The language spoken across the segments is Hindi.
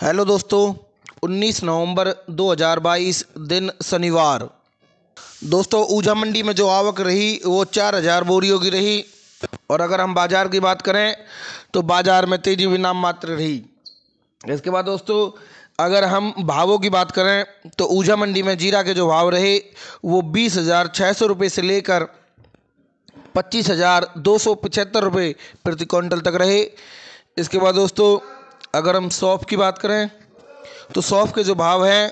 हेलो दोस्तों 19 नवंबर 2022 दिन शनिवार दोस्तों ऊझा मंडी में जो आवक रही वो चार हज़ार बोरियों की रही और अगर हम बाज़ार की बात करें तो बाज़ार में तेज़ी भी नाम मात्र रही इसके बाद दोस्तों अगर हम भावों की बात करें तो ऊझा मंडी में जीरा के जो भाव रहे वो बीस हज़ार छः सौ रुपये से लेकर पच्चीस हज़ार दो सौ पचहत्तर रुपये प्रति क्विंटल तक रहे इसके बाद दोस्तों अगर हम सौंफ की बात करें तो सौंफ के जो भाव हैं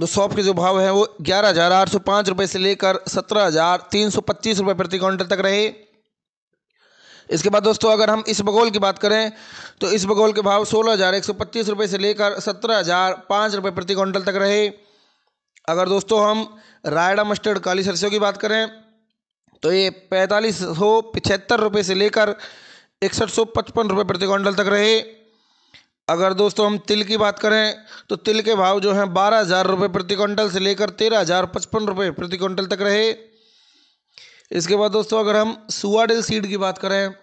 तो सौंफ के जो भाव हैं वो ग्यारह हज़ार आठ सौ पाँच रुपये से लेकर सत्रह हज़ार तीन सौ पच्चीस रुपये प्रति क्विंटल तक रहे इसके बाद दोस्तों अगर हम इस बगोल की बात करें तो इस बगोल के भाव सोलह हज़ार एक सौ पच्चीस रुपये से लेकर सत्रह हज़ार पाँच रुपये प्रति क्विंटल तक रहे अगर दोस्तों हम रायडा मस्टर्ड काली सरसों की बात करें तो ये पैंतालीस सौ पिछहत्तर रुपये से लेकर इकसठ सौ पचपन रुपये प्रति क्विंटल तक रहे अगर दोस्तों हम तिल की बात करें तो तिल के भाव जो हैं बारह हज़ार रुपये प्रति क्विंटल से लेकर तेरह हज़ार पचपन रुपये प्रति क्विंटल तक रहे इसके बाद दोस्तों अगर हम सुआडिल सीड की बात करें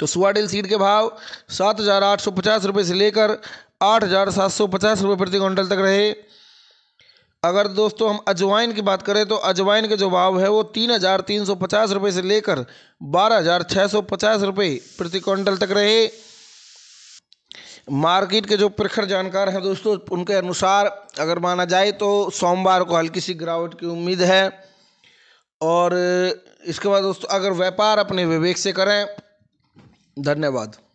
तो सुआडिल सीड के भाव सात हज़ार आठ सौ पचास रुपये से लेकर आठ हज़ार सात सौ पचास रुपये प्रति क्विंटल तक रहे अगर दोस्तों हम अजवाइन की बात करें तो अजवाइन के जो भाव है वो तीन हज़ार तीन सौ पचास रुपये से लेकर बारह हज़ार छः सौ पचास रुपये प्रति क्विंटल तक रहे मार्केट के जो प्रखर जानकार हैं दोस्तों उनके अनुसार अगर माना जाए तो सोमवार को हल्की सी गिरावट की उम्मीद है और इसके बाद दोस्तों अगर व्यापार अपने विवेक से करें धन्यवाद